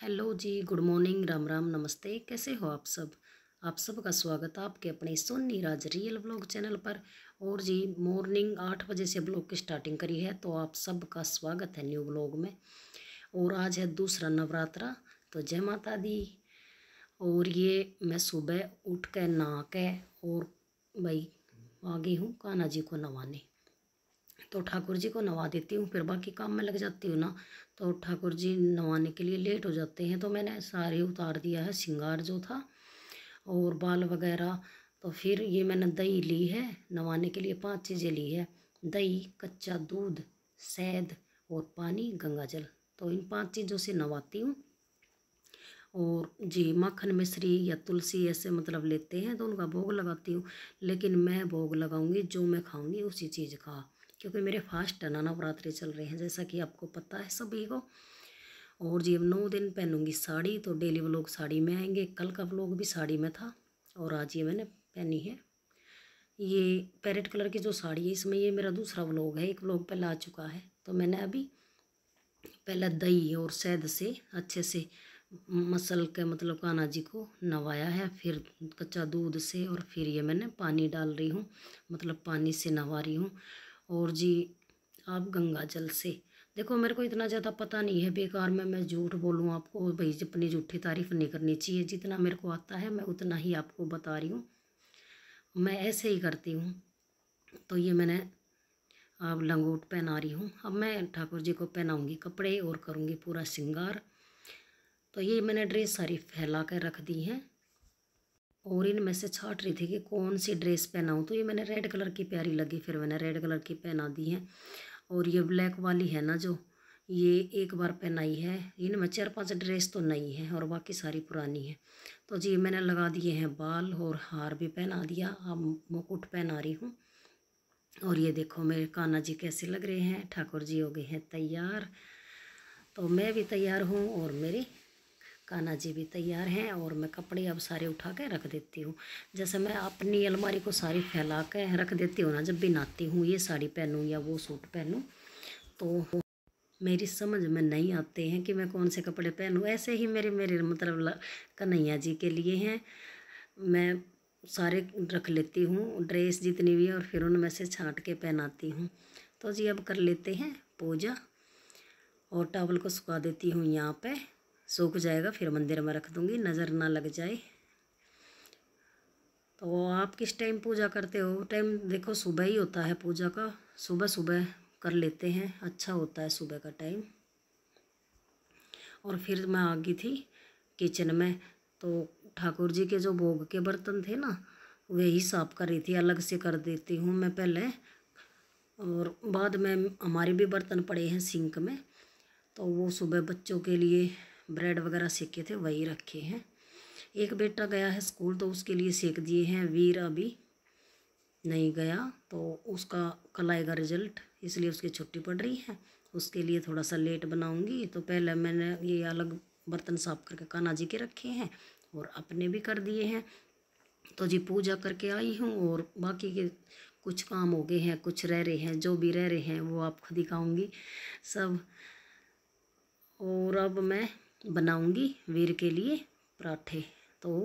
hello जी good morning Ram Ram नमस्ते कैसे हो आप सब आप सब का स्वागत है आपके अपने Soni Raj real blog channel पर और जी मॉर्निंग आठ बजे से ब्लॉग की स्टार्टिंग करी है तो आप सबका स्वागत है न्यू ब्लॉग में और आज है दूसरा नवरात्रा तो जय माता दी और ये मैं सुबह उठ के नहा के और भाई आ गई हूँ कान्हा जी को नवाने तो ठाकुर जी को नवा देती हूँ फिर बाकी काम में लग जाती हूँ ना तो ठाकुर जी नवाने के लिए लेट हो जाते हैं तो मैंने सारे उतार दिया है श्रृंगार जो था और बाल वगैरह तो फिर ये मैंने दही ली है नवाने के लिए पांच चीज़ें ली है दही कच्चा दूध सैद और पानी गंगा जल तो इन पांच चीज़ों से नवाती हूँ और जी माखन मिश्री या तुलसी ऐसे मतलब लेते हैं तो उनका भोग लगाती हूँ लेकिन मैं भोग लगाऊंगी जो मैं खाऊंगी उसी चीज़ का क्योंकि मेरे फास्ट नवरात्रि चल रहे हैं जैसा कि आपको पता है सभी को और जी अब नौ दिन पहनूंगी साड़ी तो डेली व्लॉग साड़ी में आएंगे कल का व्लॉग भी साड़ी में था और आज ये मैंने पहनी है ये पैरेट कलर की जो साड़ी है इसमें ये मेरा दूसरा व्लॉग है एक व्लॉग पहले आ चुका है तो मैंने अभी पहले दही और शहद से अच्छे से मसल के मतलब काना जी को नवाया है फिर कच्चा दूध से और फिर ये मैंने पानी डाल रही हूँ मतलब पानी से नवा रही हूँ और जी आप गंगा जल से देखो मेरे को इतना ज़्यादा पता नहीं है बेकार में मैं झूठ बोलूँ आपको भाई अपनी झूठी तारीफ नहीं करनी चाहिए जितना मेरे को आता है मैं उतना ही आपको बता रही हूँ मैं ऐसे ही करती हूँ तो ये मैंने अब लंगोट पहना रही हूँ अब मैं ठाकुर जी को पहनाऊँगी कपड़े और करूँगी पूरा श्रृंगार तो ये मैंने ड्रेस सारी फैला कर रख दी है और इनमें से छाट रही थी कि कौन सी ड्रेस पहनाऊँ तो ये मैंने रेड कलर की प्यारी लगी फिर मैंने रेड कलर की पहना दी है और ये ब्लैक वाली है ना जो ये एक बार पहनाई है इनमें चार पांच ड्रेस तो नई है और बाकी सारी पुरानी है तो जी मैंने लगा दिए हैं बाल और हार भी पहना दिया अब मुकुट पहना रही हूँ और ये देखो मेरे काना जी कैसे लग रहे हैं ठाकुर जी हो गए हैं तैयार तो मैं भी तैयार हूँ और मेरी कान्हा जी भी तैयार हैं और मैं कपड़े अब सारे उठा के रख देती हूँ जैसे मैं अपनी अलमारी को सारी फैला के रख देती हूँ ना जब भी नाती हूँ ये साड़ी पहनूँ या वो सूट पहनूँ तो मेरी समझ में नहीं आते हैं कि मैं कौन से कपड़े पहनूँ ऐसे ही मेरे मेरे मतलब कन्हैया जी के लिए हैं मैं सारे रख लेती हूँ ड्रेस जितनी भी है और फिर उनमें से छाँट के पहनाती हूँ तो जी अब कर लेते हैं पूजा और टावल को सुखा देती हूँ यहाँ पर सूख जाएगा फिर मंदिर में रख दूँगी नज़र ना लग जाए तो आप किस टाइम पूजा करते हो टाइम देखो सुबह ही होता है पूजा का सुबह सुबह कर लेते हैं अच्छा होता है सुबह का टाइम और फिर मैं आ गई थी किचन में तो ठाकुर जी के जो भोग के बर्तन थे ना वही साफ कर रही थी अलग से कर देती हूँ मैं पहले और बाद में हमारे भी बर्तन पड़े हैं सिंक में तो वो सुबह बच्चों के लिए ब्रेड वगैरह सेके थे वही रखे हैं एक बेटा गया है स्कूल तो उसके लिए सेक दिए हैं वीर अभी नहीं गया तो उसका कल आएगा रिजल्ट इसलिए उसकी छुट्टी पड़ रही है उसके लिए थोड़ा सा लेट बनाऊंगी तो पहले मैंने ये अलग बर्तन साफ करके कान्हा जी के रखे हैं और अपने भी कर दिए हैं तो जी पूजा करके आई हूँ और बाकी के कुछ काम हो गए हैं कुछ रह रहे हैं जो भी रह रहे हैं वो आप खुद ही सब और अब मैं बनाऊंगी वीर के लिए पराठे तो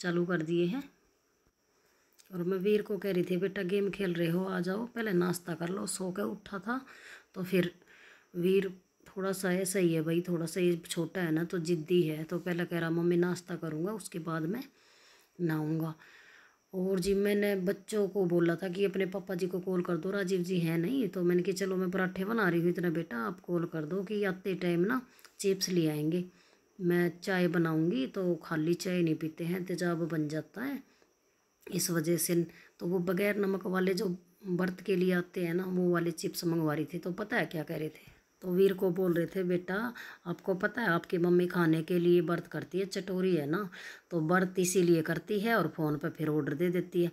चालू कर दिए हैं और मैं वीर को कह रही थी बेटा गेम खेल रहे हो आ जाओ पहले नाश्ता कर लो सो के उठा था तो फिर वीर थोड़ा सा है सही है भाई थोड़ा सा ये छोटा है ना तो ज़िद्दी है तो पहले कह रहा मम्मी नाश्ता करूँगा उसके बाद मैं नहाऊँगा और जी मैंने बच्चों को बोला था कि अपने पापा जी को कॉल कर दो राजीव जी हैं नहीं तो मैंने कहा चलो मैं पराठे बना रही हूँ इतना बेटा आप कॉल कर दो कि आते टाइम ना चिप्स ले आएंगे मैं चाय बनाऊंगी तो खाली चाय नहीं पीते हैं तेजाब बन जाता है इस वजह से तो वो बगैर नमक वाले जो व्रत के लिए आते हैं ना वो वाले चिप्स मंगवा रही थी तो पता है क्या कह रहे थे तो वीर को बोल रहे थे बेटा आपको पता है आपकी मम्मी खाने के लिए व्रत करती है चटोरी है ना तो व्रत इसीलिए करती है और फ़ोन पर फिर ऑर्डर दे देती है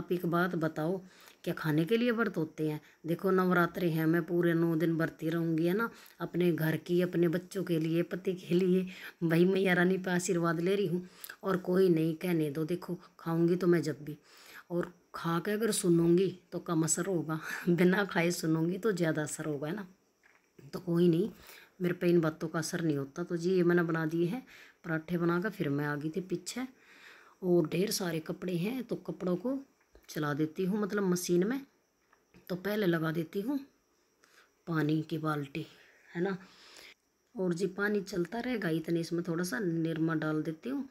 आप एक बात बताओ क्या खाने के लिए व्रत होते हैं देखो नवरात्रि है मैं पूरे नौ दिन बरती रहूँगी है ना अपने घर की अपने बच्चों के लिए पति के लिए भाई मैया रानी पे आशीर्वाद ले रही हूँ और कोई नहीं कहने दो देखो खाऊँगी तो मैं जब भी और खा के अगर सुनूंगी तो कम असर होगा बिना खाए सुनूंगी तो ज़्यादा असर होगा है ना तो कोई नहीं मेरे पे इन बातों का असर नहीं होता तो जी ये मैंने बना दिए हैं पराठे बनाकर फिर मैं आ गई थी पीछे और ढेर सारे कपड़े हैं तो कपड़ों को चला देती हूँ मतलब मशीन में तो पहले लगा देती हूँ पानी की बाल्टी है ना और जी पानी चलता रहेगा इतने इसमें थोड़ा सा निरमा डाल देती हूँ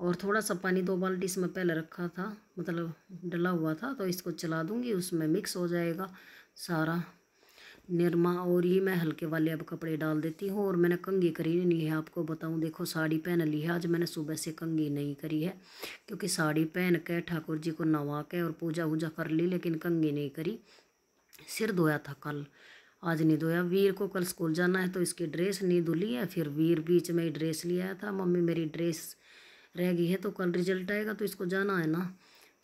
और थोड़ा सा पानी दो बाल्टी इसमें पहले रखा था मतलब डला हुआ था तो इसको चला दूँगी उसमें मिक्स हो जाएगा सारा निरमा और ही मैं हल्के वाले अब कपड़े डाल देती हूँ और मैंने कंगी करी नहीं है आपको बताऊँ देखो साड़ी पहन ली है आज मैंने सुबह से कंगी नहीं करी है क्योंकि साड़ी पहन के ठाकुर जी को नवा के और पूजा वूजा कर ली लेकिन कंगी नहीं करी सिर धोया था कल आज नहीं धोया वीर को कल स्कूल जाना है तो इसकी ड्रेस नहीं धुली है फिर वीर बीच में ही ड्रेस ले आया था मम्मी मेरी ड्रेस रह गई है तो कल रिजल्ट आएगा तो इसको जाना है ना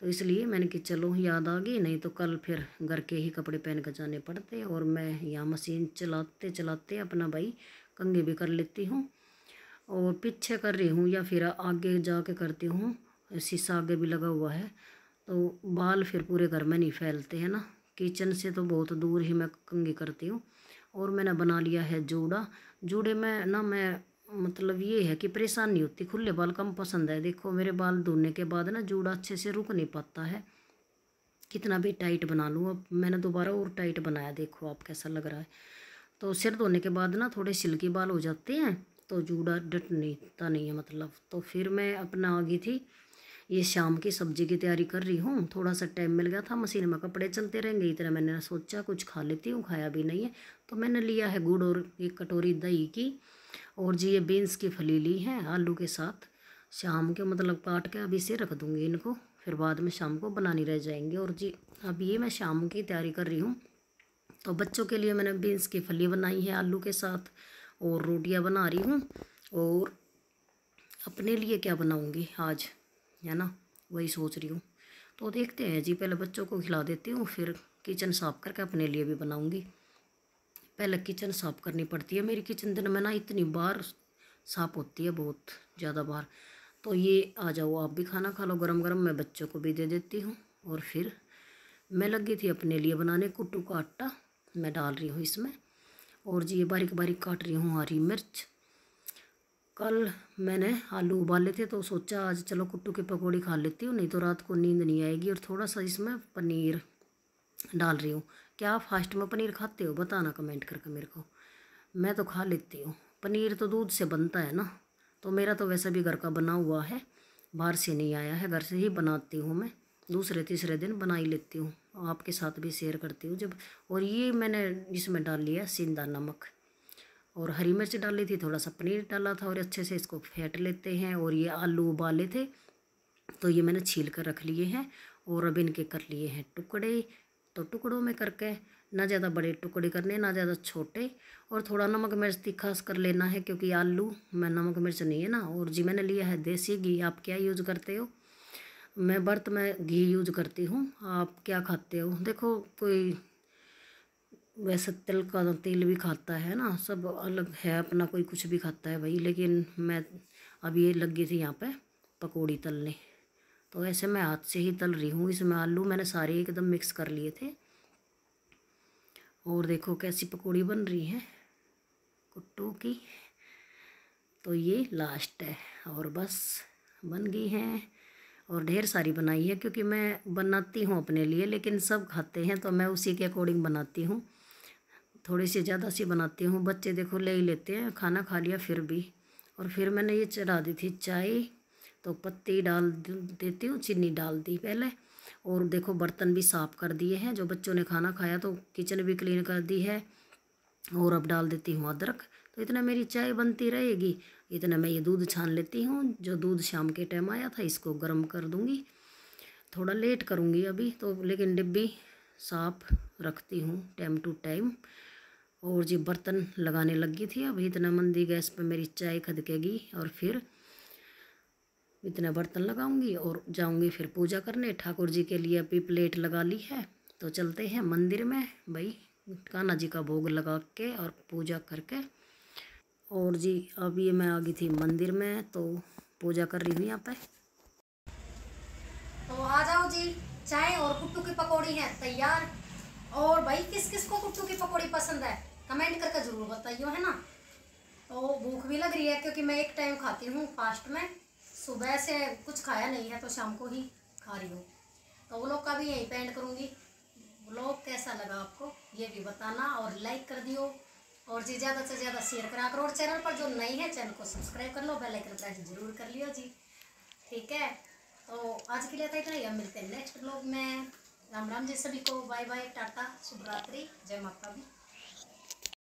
तो इसलिए मैंने कि चलो याद आ गई नहीं तो कल फिर घर के ही कपड़े पहन कर जाने पड़ते और मैं यहाँ मशीन चलाते चलाते अपना भाई कंघे भी कर लेती हूँ और पीछे कर रही हूँ या फिर आगे जा के करती हूँ शीशा आगे भी लगा हुआ है तो बाल फिर पूरे घर में नहीं फैलते हैं ना किचन से तो बहुत दूर ही मैं कंगे करती हूँ और मैंने बना लिया है जूड़ा जूड़े में ना मैं मतलब ये है कि परेशान नहीं होती खुले बाल कम पसंद है देखो मेरे बाल धोने के बाद ना जूड़ा अच्छे से रुक नहीं पाता है कितना भी टाइट बना लूँ अब मैंने दोबारा और टाइट बनाया देखो आप कैसा लग रहा है तो सिर धोने के बाद ना थोड़े सिल्की बाल हो जाते हैं तो जूड़ा डट नहीं नहीं है मतलब तो फिर मैं अपना आ गई थी ये शाम की सब्जी की तैयारी कर रही हूँ थोड़ा सा टाइम मिल गया था मशीन में कपड़े चलते रहेंगे इतना मैंने सोचा कुछ खा लेती हूँ खाया भी नहीं है तो मैंने लिया है गुड़ और एक कटोरी दही की और जी ये बीन्स की फली ली है आलू के साथ शाम के मतलब काट के अभी से रख दूँगी इनको फिर बाद में शाम को बनानी रह जाएंगे और जी अब ये मैं शाम की तैयारी कर रही हूँ तो बच्चों के लिए मैंने बीन्स की फली बनाई है आलू के साथ और रोटियाँ बना रही हूँ और अपने लिए क्या बनाऊँगी आज है ना वही सोच रही हूँ तो देखते हैं जी पहले बच्चों को खिला देती हूँ फिर किचन साफ करके अपने लिए भी बनाऊँगी पहले किचन साफ़ करनी पड़ती है मेरी किचन दिन में ना इतनी बार साफ़ होती है बहुत ज़्यादा बार तो ये आ जाओ आप भी खाना खा लो गरम गरम मैं बच्चों को भी दे देती हूँ और फिर मैं लगी थी अपने लिए बनाने कुट्टू का आटा मैं डाल रही हूँ इसमें और जी ये बारीक बारीक काट रही हूँ हरी मिर्च कल मैंने आलू उबाले थे तो सोचा आज चलो कुट्टू के पकौड़ी खा लेती हूँ नहीं तो रात को नींद नहीं आएगी और थोड़ा सा इसमें पनीर डाल रही हूँ क्या आप फास्ट में पनीर खाते हो बताना कमेंट करके मेरे को मैं तो खा लेती हूँ पनीर तो दूध से बनता है ना तो मेरा तो वैसा भी घर का बना हुआ है बाहर से नहीं आया है घर से ही बनाती हूँ मैं दूसरे तीसरे दिन बना ही लेती हूँ आपके साथ भी शेयर करती हूँ जब और ये मैंने इसमें डाल लिया सिंदा नमक और हरी मिर्च डाली थी थोड़ा सा पनीर डाला था और अच्छे से इसको फेंट लेते हैं और ये आलू उबाले थे तो ये मैंने छील कर रख लिए हैं और अब इनके कर लिए हैं टुकड़े तो टुकड़ों में करके ना ज़्यादा बड़े टुकड़े करने ना ज़्यादा छोटे और थोड़ा नमक मिर्च तीखा कर लेना है क्योंकि आलू मैं नमक मिर्च नहीं है ना और जी मैंने लिया है देसी घी आप क्या यूज़ करते हो मैं बर्त में घी यूज करती हूँ आप क्या खाते हो देखो कोई वैसे तिल का तेल भी खाता है ना सब अलग है अपना कोई कुछ भी खाता है भाई लेकिन मैं अब ये लगी थी यहाँ पे पकौड़ी तलने तो ऐसे मैं हाथ से ही तल रही हूँ इसमें आलू मैंने सारे एकदम मिक्स कर लिए थे और देखो कैसी पकौड़ी बन रही है कुट्टू की तो ये लास्ट है और बस बन गई हैं और ढेर सारी बनाई है क्योंकि मैं बनाती हूँ अपने लिए लेकिन सब खाते हैं तो मैं उसी के अकॉर्डिंग बनाती हूँ थोड़ी सी ज़्यादा सी बनाती हूँ बच्चे देखो ले ही लेते हैं खाना खा लिया फिर भी और फिर मैंने ये चढ़ा दी थी चाय तो पत्ती डाल देती हूँ चीनी डाल दी पहले और देखो बर्तन भी साफ़ कर दिए हैं जो बच्चों ने खाना खाया तो किचन भी क्लीन कर दी है और अब डाल देती हूँ अदरक तो इतना मेरी चाय बनती रहेगी इतना मैं ये दूध छान लेती हूँ जो दूध शाम के टाइम आया था इसको गर्म कर दूँगी थोड़ा लेट करूँगी अभी तो लेकिन डिब्बी साफ रखती हूँ टाइम टू टाइम और जी बर्तन लगाने लगी थी अब इतना मंदी गैस पर मेरी चाय खदकेगी और फिर इतने बर्तन लगाऊंगी और जाऊंगी फिर पूजा करने ठाकुर जी के लिए अभी प्लेट लगा ली है तो चलते हैं मंदिर में भाई कान्हा जी का भोग लगा के और पूजा करके और जी अब ये मैं आ गई थी मंदिर में तो पूजा कर रही हूँ यहाँ पे तो आ जाओ जी चाय और कुट्टू की पकौड़ी है तैयार और भाई किस किस को कुट्टू की पकौड़ी पसंद है कमेंट करके जरूर बताइयो है ना तो भूख भी लग रही है क्योंकि मैं एक टाइम खाती हूँ फास्ट में सुबह से कुछ खाया नहीं है तो शाम को ही खा रही हूँ तो वो लोग का भी यही पेंट करूँगी ब्लॉग कैसा लगा आपको ये भी बताना और लाइक कर दियो और जी ज़्यादा से ज़्यादा शेयर करा करो और चैनल पर जो नई है चैनल को सब्सक्राइब कर लो बेल आइकन प्रेस जरूर कर लियो जी ठीक है तो आज के लिए तो इतना ही हम मिलते हैं नेक्स्ट ब्लॉग में राम राम जी सभी को बाय बाय टाटा शुभरात्रि जय माता दी